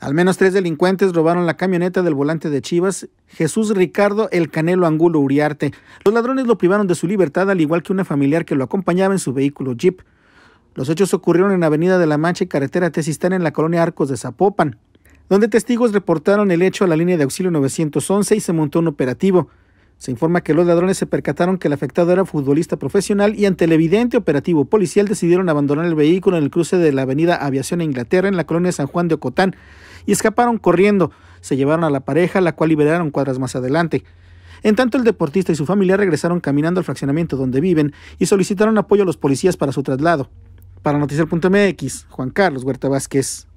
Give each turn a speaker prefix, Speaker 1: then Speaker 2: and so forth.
Speaker 1: Al menos tres delincuentes robaron la camioneta del volante de Chivas, Jesús Ricardo El Canelo Angulo Uriarte. Los ladrones lo privaron de su libertad, al igual que una familiar que lo acompañaba en su vehículo Jeep. Los hechos ocurrieron en Avenida de la Mancha y Carretera Tesistán en la colonia Arcos de Zapopan, donde testigos reportaron el hecho a la línea de auxilio 911 y se montó un operativo. Se informa que los ladrones se percataron que el afectado era futbolista profesional y ante el evidente operativo policial decidieron abandonar el vehículo en el cruce de la avenida Aviación Inglaterra en la colonia San Juan de Ocotán y escaparon corriendo. Se llevaron a la pareja, la cual liberaron cuadras más adelante. En tanto, el deportista y su familia regresaron caminando al fraccionamiento donde viven y solicitaron apoyo a los policías para su traslado. Para Noticiar.mx, Juan Carlos Huerta Vázquez.